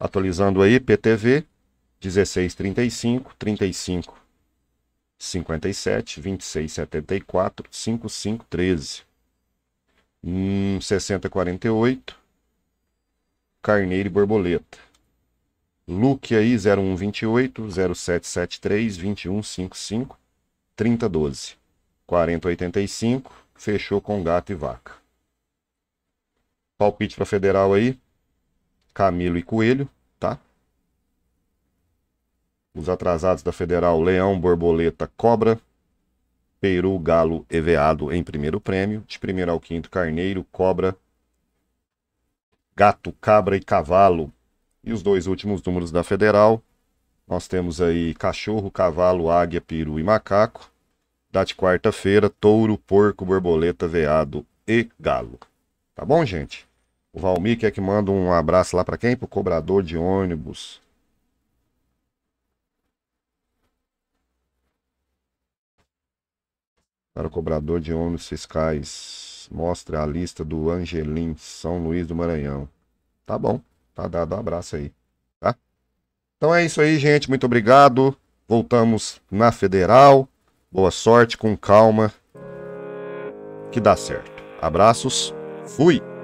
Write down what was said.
Atualizando aí, PTV 1635 35 57 26 74 55 13 hum, 60 48 Carneiro e Borboleta Luke aí 0128 0773 2155 3012 4085 fechou com gato e vaca palpite para federal aí Camilo e Coelho, tá? Os atrasados da Federal, Leão, Borboleta, Cobra, Peru, Galo e Veado em primeiro prêmio. De primeiro ao quinto, Carneiro, Cobra, Gato, Cabra e Cavalo. E os dois últimos números da Federal. Nós temos aí Cachorro, Cavalo, Águia, Peru e Macaco. Da de quarta-feira, Touro, Porco, Borboleta, Veado e Galo. Tá bom, gente? O Valmir quer é que manda um abraço lá para quem? Pro cobrador de ônibus. Para o cobrador de ônibus fiscais. Mostra a lista do Angelim, São Luís do Maranhão. Tá bom. Tá dado um abraço aí. Tá? Então é isso aí, gente. Muito obrigado. Voltamos na Federal. Boa sorte, com calma. Que dá certo. Abraços. Fui.